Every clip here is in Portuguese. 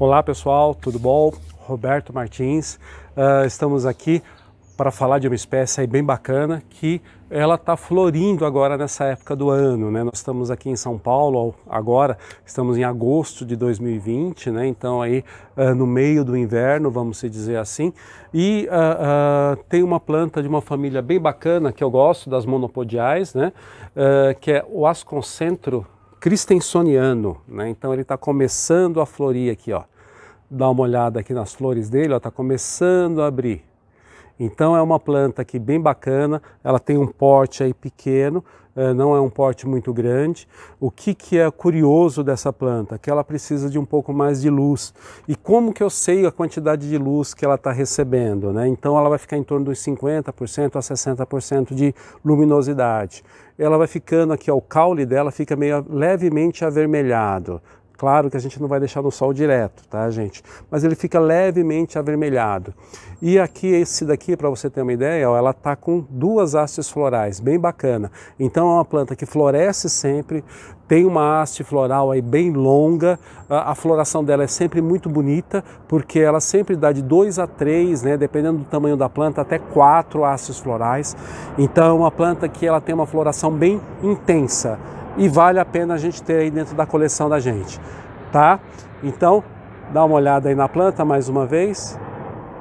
Olá pessoal, tudo bom? Roberto Martins, uh, estamos aqui para falar de uma espécie bem bacana que ela está florindo agora nessa época do ano, né? Nós estamos aqui em São Paulo agora, estamos em agosto de 2020, né? Então aí uh, no meio do inverno, vamos se dizer assim, e uh, uh, tem uma planta de uma família bem bacana que eu gosto das monopodiais, né? que é o asconcentro cristensoniano, né? Então ele está começando a florir aqui, ó. Dá uma olhada aqui nas flores dele, ó, está começando a abrir. Então é uma planta que bem bacana, ela tem um porte aí pequeno, é, não é um porte muito grande. O que, que é curioso dessa planta? Que ela precisa de um pouco mais de luz. E como que eu sei a quantidade de luz que ela está recebendo? Né? Então ela vai ficar em torno dos 50% a 60% de luminosidade. Ela vai ficando aqui, ó, o caule dela fica meio levemente avermelhado. Claro que a gente não vai deixar no sol direto, tá, gente? Mas ele fica levemente avermelhado. E aqui, esse daqui, para você ter uma ideia, ó, ela tá com duas hastes florais, bem bacana. Então é uma planta que floresce sempre, tem uma haste floral aí bem longa, a, a floração dela é sempre muito bonita, porque ela sempre dá de dois a três, né, dependendo do tamanho da planta, até quatro hastes florais. Então é uma planta que ela tem uma floração bem intensa e vale a pena a gente ter aí dentro da coleção da gente, tá? Então, dá uma olhada aí na planta mais uma vez.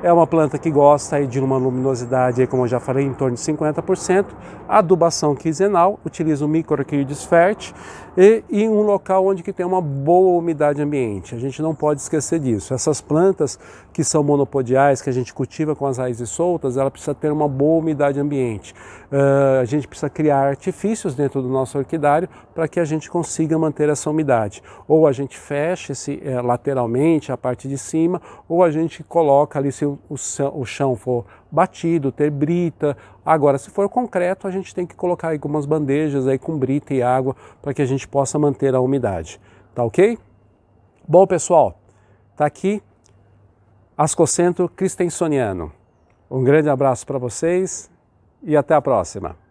É uma planta que gosta de uma luminosidade, como eu já falei, em torno de 50%. Adubação quinzenal, utiliza o microarquídeos fert e em um local onde que tem uma boa umidade ambiente. A gente não pode esquecer disso. Essas plantas que são monopodiais, que a gente cultiva com as raízes soltas, ela precisa ter uma boa umidade ambiente. Uh, a gente precisa criar artifícios dentro do nosso orquidário para que a gente consiga manter essa umidade. Ou a gente fecha esse é, lateralmente a parte de cima, ou a gente coloca ali se o, o, chão for batido, ter brita. Agora, se for concreto, a gente tem que colocar algumas bandejas aí com brita e água para que a gente possa manter a umidade. Tá ok? Bom, pessoal, tá aqui Ascocentro Cristensoniano. Um grande abraço para vocês e até a próxima.